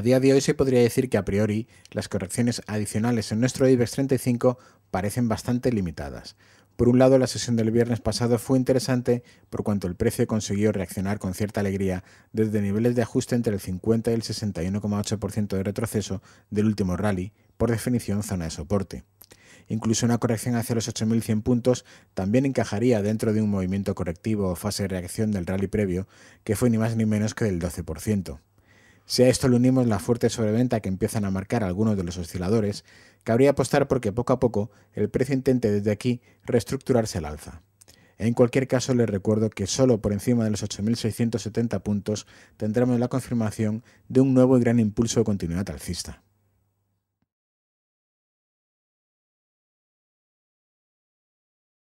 A día de hoy se podría decir que a priori las correcciones adicionales en nuestro IBEX 35 parecen bastante limitadas. Por un lado, la sesión del viernes pasado fue interesante por cuanto el precio consiguió reaccionar con cierta alegría desde niveles de ajuste entre el 50 y el 61,8% de retroceso del último rally, por definición zona de soporte. Incluso una corrección hacia los 8.100 puntos también encajaría dentro de un movimiento correctivo o fase de reacción del rally previo, que fue ni más ni menos que del 12%. Si a esto le unimos la fuerte sobreventa que empiezan a marcar algunos de los osciladores, cabría apostar porque poco a poco el precio intente desde aquí reestructurarse al alza. En cualquier caso, les recuerdo que solo por encima de los 8.670 puntos tendremos la confirmación de un nuevo y gran impulso de continuidad alcista.